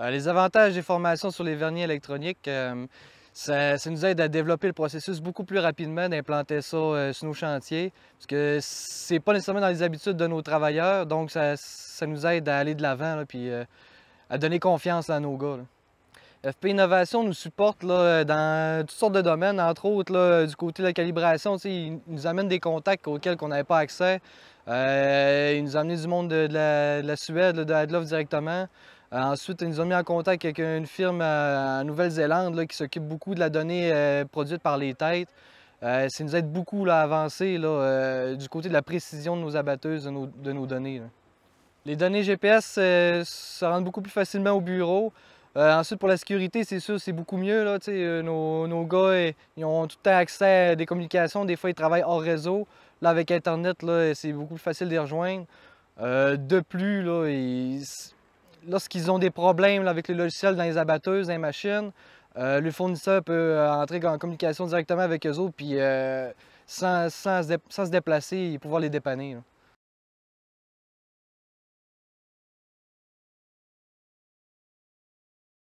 Euh, les avantages des formations sur les vernis électroniques, euh, ça, nous aide à développer le processus beaucoup plus rapidement d'implanter ça euh, sur nos chantiers, parce que c'est pas nécessairement dans les habitudes de nos travailleurs, donc ça, nous aide à aller de l'avant, puis à donner confiance à nos gars. FP Innovation nous supporte dans toutes sortes de domaines, entre autres du côté de la calibration, ils nous amènent des contacts auxquels on n'avait pas accès. Euh, ils nous amènent du monde de, la, Suède, de l'offre directement ensuite, ils nous ont mis en contact avec une firme euh, en Nouvelle-Zélande qui s'occupe beaucoup de la donnée euh, produite par les têtes. Euh, ça nous aide beaucoup là, à avancer du côté de la précision de nos abatteuses, de nos, données. Les données GPS se rendent beaucoup plus facilement au bureau. ensuite, pour la sécurité, c'est sûr, c'est beaucoup mieux. nos, nos, gars, ils ont tout le temps accès à des communications. Des fois, ils travaillent hors réseau. Là, avec Internet, c'est beaucoup plus facile de rejoindre. de plus, là, ils, lorsqu'ils ont des problèmes avec le logiciel dans les abatteuses, dans les machines, euh, le fournisseur peut euh, entrer en communication directement avec eux autres, puis euh, sans, se déplacer et pouvoir les dépanner.